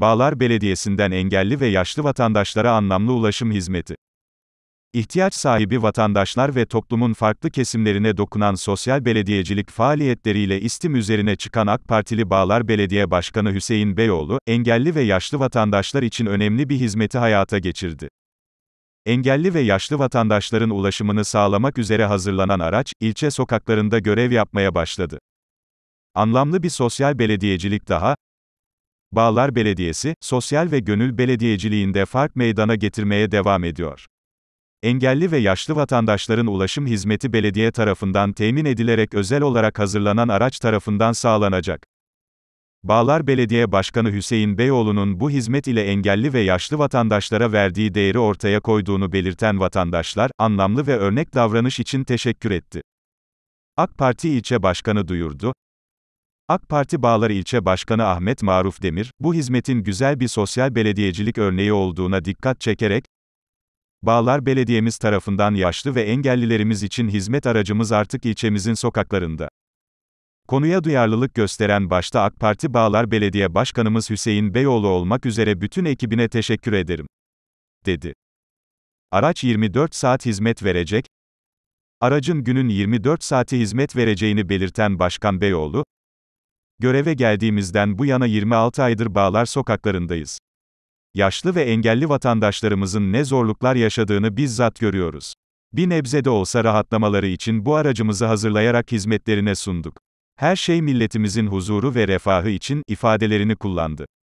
Bağlar Belediyesi'nden engelli ve yaşlı vatandaşlara anlamlı ulaşım hizmeti. İhtiyaç sahibi vatandaşlar ve toplumun farklı kesimlerine dokunan sosyal belediyecilik faaliyetleriyle istim üzerine çıkan AK Partili Bağlar Belediye Başkanı Hüseyin Beyoğlu, engelli ve yaşlı vatandaşlar için önemli bir hizmeti hayata geçirdi. Engelli ve yaşlı vatandaşların ulaşımını sağlamak üzere hazırlanan araç, ilçe sokaklarında görev yapmaya başladı. Anlamlı bir sosyal belediyecilik daha, Bağlar Belediyesi, sosyal ve gönül belediyeciliğinde fark meydana getirmeye devam ediyor. Engelli ve yaşlı vatandaşların ulaşım hizmeti belediye tarafından temin edilerek özel olarak hazırlanan araç tarafından sağlanacak. Bağlar Belediye Başkanı Hüseyin Beyoğlu'nun bu hizmet ile engelli ve yaşlı vatandaşlara verdiği değeri ortaya koyduğunu belirten vatandaşlar, anlamlı ve örnek davranış için teşekkür etti. AK Parti ilçe başkanı duyurdu, AK Parti Bağlar İlçe Başkanı Ahmet Maruf Demir, bu hizmetin güzel bir sosyal belediyecilik örneği olduğuna dikkat çekerek, Bağlar Belediyemiz tarafından yaşlı ve engellilerimiz için hizmet aracımız artık ilçemizin sokaklarında. Konuya duyarlılık gösteren başta AK Parti Bağlar Belediye Başkanımız Hüseyin Beyoğlu olmak üzere bütün ekibine teşekkür ederim, dedi. Araç 24 saat hizmet verecek, aracın günün 24 saati hizmet vereceğini belirten Başkan Beyoğlu, Göreve geldiğimizden bu yana 26 aydır bağlar sokaklarındayız. Yaşlı ve engelli vatandaşlarımızın ne zorluklar yaşadığını bizzat görüyoruz. Bir nebze de olsa rahatlamaları için bu aracımızı hazırlayarak hizmetlerine sunduk. Her şey milletimizin huzuru ve refahı için ifadelerini kullandı.